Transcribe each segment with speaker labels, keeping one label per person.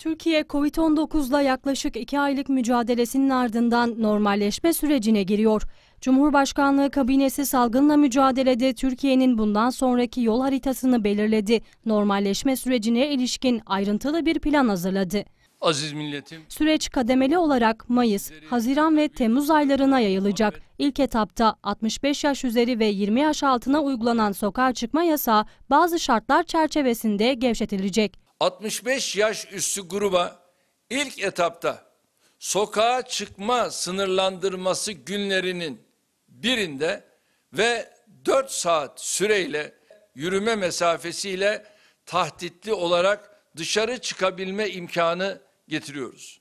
Speaker 1: Türkiye COVID-19'la yaklaşık 2 aylık mücadelesinin ardından normalleşme sürecine giriyor. Cumhurbaşkanlığı kabinesi salgınla mücadelede Türkiye'nin bundan sonraki yol haritasını belirledi. Normalleşme sürecine ilişkin ayrıntılı bir plan hazırladı.
Speaker 2: Aziz milletim.
Speaker 1: Süreç kademeli olarak Mayıs, Haziran ve Temmuz aylarına yayılacak. İlk etapta 65 yaş üzeri ve 20 yaş altına uygulanan sokağa çıkma yasağı bazı şartlar çerçevesinde gevşetilecek.
Speaker 2: 65 yaş üstü gruba ilk etapta sokağa çıkma sınırlandırması günlerinin birinde ve 4 saat süreyle yürüme mesafesiyle tahtitli olarak dışarı çıkabilme imkanı getiriyoruz.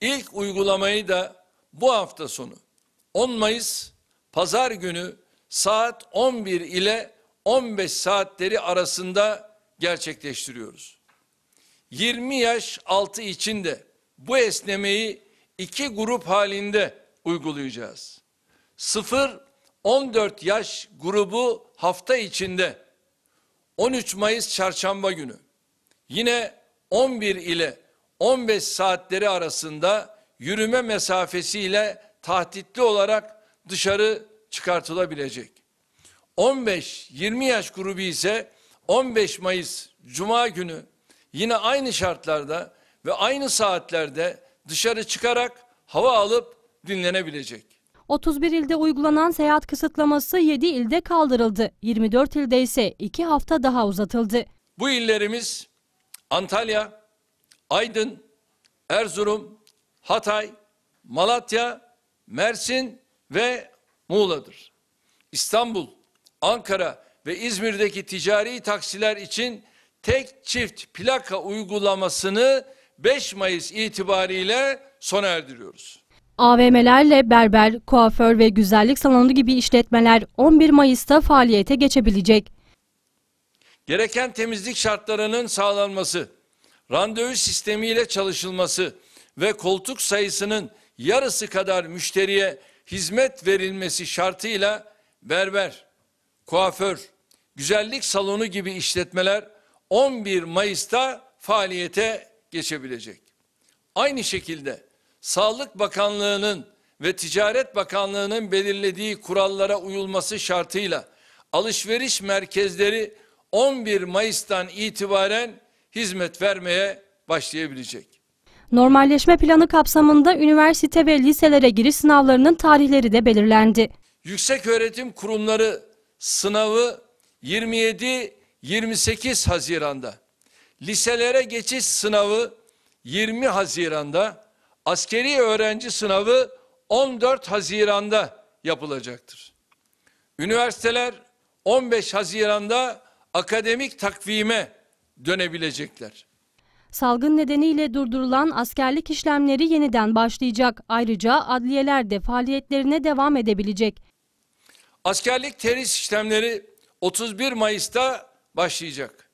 Speaker 2: İlk uygulamayı da bu hafta sonu 10 Mayıs pazar günü saat 11 ile 15 saatleri arasında gerçekleştiriyoruz. 20 yaş altı içinde bu esnemeyi iki grup halinde uygulayacağız. 0-14 yaş grubu hafta içinde 13 Mayıs çarşamba günü yine 11 ile 15 saatleri arasında yürüme mesafesiyle tahtitli olarak dışarı çıkartılabilecek. 15-20 yaş grubu ise 15 Mayıs Cuma günü yine aynı şartlarda ve aynı saatlerde dışarı çıkarak hava alıp dinlenebilecek.
Speaker 1: 31 ilde uygulanan seyahat kısıtlaması 7 ilde kaldırıldı. 24 ilde ise 2 hafta daha uzatıldı.
Speaker 2: Bu illerimiz Antalya, Aydın, Erzurum, Hatay, Malatya, Mersin ve Muğla'dır. İstanbul, Ankara ve İzmir'deki ticari taksiler için tek çift plaka uygulamasını 5 Mayıs itibariyle sona erdiriyoruz.
Speaker 1: AVM'lerle berber, kuaför ve güzellik salonu gibi işletmeler 11 Mayıs'ta faaliyete geçebilecek.
Speaker 2: Gereken temizlik şartlarının sağlanması, randevu sistemiyle çalışılması ve koltuk sayısının yarısı kadar müşteriye hizmet verilmesi şartıyla berber, kuaför, güzellik salonu gibi işletmeler 11 Mayıs'ta faaliyete geçebilecek. Aynı şekilde Sağlık Bakanlığı'nın ve Ticaret Bakanlığı'nın belirlediği kurallara uyulması şartıyla alışveriş merkezleri 11 Mayıs'tan itibaren hizmet vermeye başlayabilecek.
Speaker 1: Normalleşme planı kapsamında üniversite ve liselere giriş sınavlarının tarihleri de belirlendi.
Speaker 2: Yüksek öğretim kurumları sınavı 27 28 Haziran'da, liselere geçiş sınavı 20 Haziran'da, askeri öğrenci sınavı 14 Haziran'da yapılacaktır. Üniversiteler 15 Haziran'da akademik takvime dönebilecekler.
Speaker 1: Salgın nedeniyle durdurulan askerlik işlemleri yeniden başlayacak. Ayrıca adliyeler de faaliyetlerine devam edebilecek.
Speaker 2: Askerlik teris işlemleri 31 Mayıs'ta başlayacak.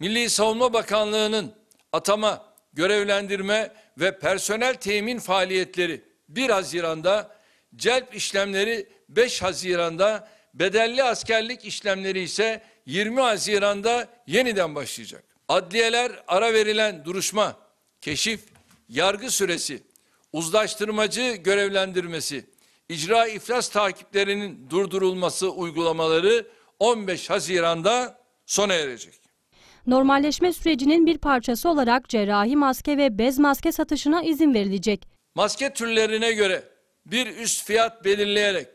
Speaker 2: Milli Savunma Bakanlığı'nın atama, görevlendirme ve personel temin faaliyetleri 1 Haziran'da, celp işlemleri 5 Haziran'da, bedelli askerlik işlemleri ise 20 Haziran'da yeniden başlayacak. Adliyeler ara verilen duruşma, keşif, yargı süresi, uzlaştırmacı görevlendirmesi, icra iflas takiplerinin durdurulması uygulamaları 15 Haziran'da sona erecek.
Speaker 1: Normalleşme sürecinin bir parçası olarak cerrahi maske ve bez maske satışına izin verilecek.
Speaker 2: Maske türlerine göre bir üst fiyat belirleyerek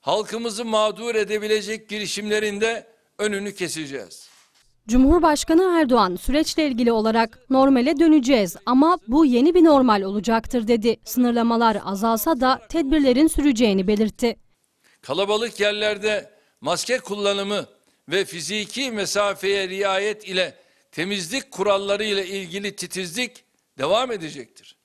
Speaker 2: halkımızı mağdur edebilecek girişimlerinde önünü keseceğiz.
Speaker 1: Cumhurbaşkanı Erdoğan süreçle ilgili olarak normale döneceğiz ama bu yeni bir normal olacaktır dedi. Sınırlamalar azalsa da tedbirlerin süreceğini belirtti.
Speaker 2: Kalabalık yerlerde maske kullanımı ve fiziki mesafeye riayet ile temizlik kuralları ile ilgili titizlik devam edecektir.